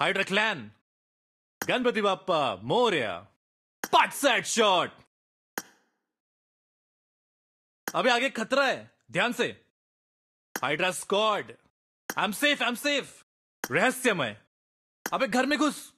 hydra clan Ganpati बापा मोर्या पट set shot अभी आगे खतरा है ध्यान से Hydra squad I am safe I am safe रहस्यमय अबे घर में घुस